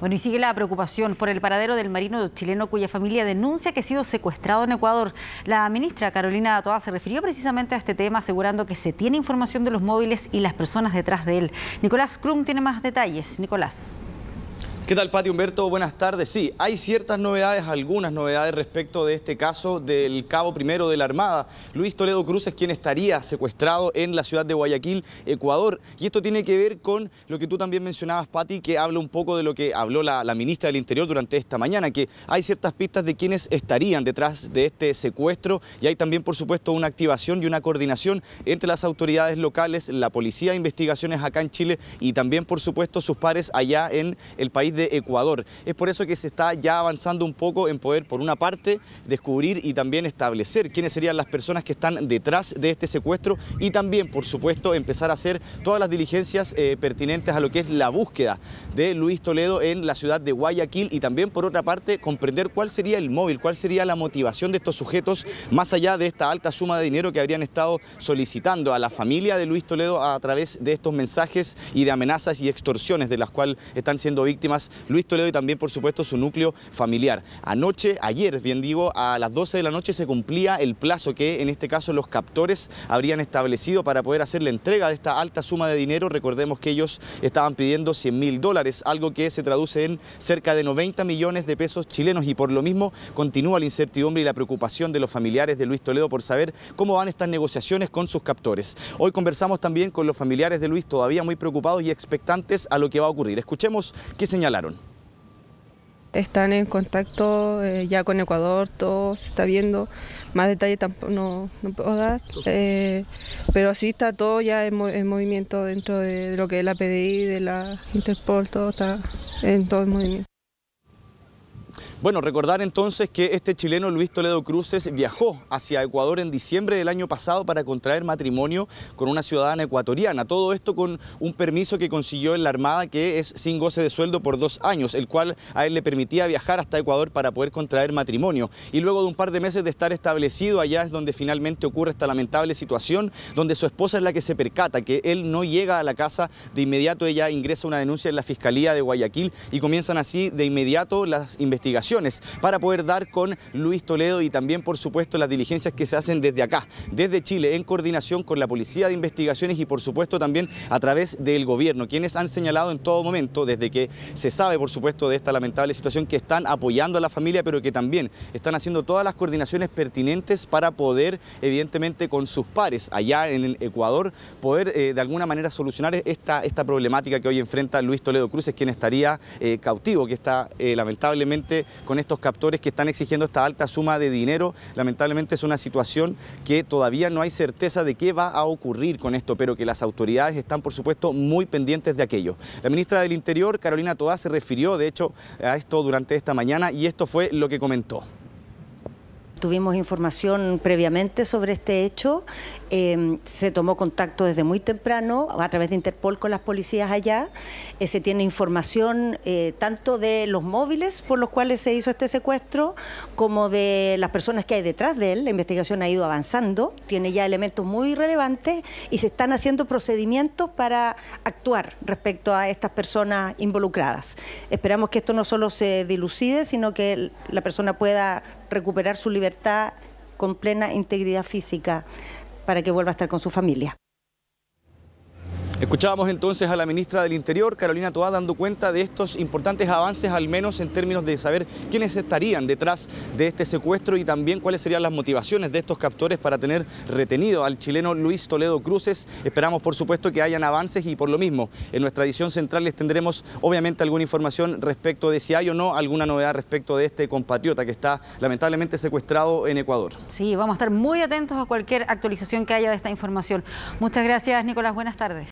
Bueno, y sigue la preocupación por el paradero del marino chileno cuya familia denuncia que ha sido secuestrado en Ecuador. La ministra Carolina Toa se refirió precisamente a este tema asegurando que se tiene información de los móviles y las personas detrás de él. Nicolás Krum tiene más detalles. Nicolás. ¿Qué tal, Pati Humberto? Buenas tardes. Sí, hay ciertas novedades, algunas novedades respecto de este caso del cabo primero de la Armada. Luis Toledo Cruz es quien estaría secuestrado en la ciudad de Guayaquil, Ecuador. Y esto tiene que ver con lo que tú también mencionabas, Pati, que habla un poco de lo que habló la, ministra del Interior durante esta mañana, que hay ciertas pistas de quienes estarían detrás de este secuestro y hay también, por supuesto, una activación y una coordinación entre las autoridades locales, la policía, de investigaciones acá en Chile y también, por supuesto, sus pares allá en el país de Ecuador. Es por eso que se está ya avanzando un poco en poder, por una parte, descubrir y también establecer quiénes serían las personas que están detrás de este secuestro y también, por supuesto, empezar a hacer todas las diligencias eh, pertinentes a lo que es la búsqueda de Luis Toledo en la ciudad de Guayaquil y también, por otra parte, comprender cuál sería el móvil, cuál sería la motivación de estos sujetos, más allá de esta alta suma de dinero que habrían estado solicitando a la familia de Luis Toledo a través de estos mensajes y de amenazas y extorsiones de las cuales están siendo víctimas Luis Toledo y también, por supuesto, su núcleo familiar. Anoche, ayer, bien digo, a las 12 de la noche se cumplía el plazo que, en este caso, los captores habrían establecido para poder hacer la entrega de esta alta suma de dinero. Recordemos que ellos estaban pidiendo 100 mil dólares, algo que se traduce en cerca de 90 millones de pesos chilenos y por lo mismo continúa la incertidumbre y la preocupación de los familiares de Luis Toledo por saber cómo van estas negociaciones con sus captores. Hoy conversamos también con los familiares de Luis, todavía muy preocupados y expectantes a lo que va a ocurrir. Escuchemos qué señala. Están en contacto eh, ya con Ecuador, todo se está viendo. Más detalles tampoco no, puedo dar, eh, pero sí está todo ya en, movimiento dentro de, de, lo que es la PDI, de la Interpol, todo está en todo el movimiento. Bueno, recordar entonces que este chileno Luis Toledo Cruces viajó hacia Ecuador en diciembre del año pasado para contraer matrimonio con una ciudadana ecuatoriana. Todo esto con un permiso que consiguió en la Armada que es sin goce de sueldo por dos años, el cual a él le permitía viajar hasta Ecuador para poder contraer matrimonio. Y luego de un par de meses de estar establecido, allá es donde finalmente ocurre esta lamentable situación, donde su esposa es la que se percata que él no llega a la casa de inmediato, ella ingresa una denuncia en la Fiscalía de Guayaquil y comienzan así de inmediato las investigaciones para poder dar con Luis Toledo y también, por supuesto, las diligencias que se hacen desde acá, desde Chile, en coordinación con la Policía de Investigaciones y, por supuesto, también a través del gobierno, quienes han señalado en todo momento, desde que se sabe, por supuesto, de esta lamentable situación, que están apoyando a la familia, pero que también están haciendo todas las coordinaciones pertinentes para poder, evidentemente, con sus pares allá en el Ecuador, poder eh, de alguna manera solucionar esta, esta problemática que hoy enfrenta Luis Toledo Cruz, quien estaría eh, cautivo, que está eh, lamentablemente con estos captores que están exigiendo esta alta suma de dinero. Lamentablemente es una situación que todavía no hay certeza de qué va a ocurrir con esto, pero que las autoridades están, por supuesto, muy pendientes de aquello. La ministra del Interior, Carolina Todá, se refirió, de hecho, a esto durante esta mañana y esto fue lo que comentó tuvimos información previamente sobre este hecho. Em, se tomó contacto desde muy temprano a través de Interpol con las policías allá. Eh, se tiene información eh, tanto de los móviles por los cuales se hizo este secuestro como de las personas que hay detrás de él. La investigación ha ido avanzando, tiene ya elementos muy relevantes y se están haciendo procedimientos para actuar respecto a estas personas involucradas. Esperamos que esto no solo se dilucide, sino que la persona pueda recuperar su libertad con plena integridad física para que vuelva a estar con su familia. Escuchábamos entonces a la ministra del Interior, Carolina Toá, dando cuenta de estos importantes avances, al menos en términos de saber quiénes estarían detrás de este secuestro y también cuáles serían las motivaciones de estos captores para tener retenido al chileno Luis Toledo Cruces. Esperamos, por supuesto, que hayan avances y por lo mismo, en nuestra edición central les tendremos, obviamente, alguna información respecto de si hay o no alguna novedad respecto de este compatriota que está lamentablemente secuestrado en Ecuador. Sí, vamos a estar muy atentos a cualquier actualización que haya de esta información. Muchas gracias, Nicolás. Buenas tardes.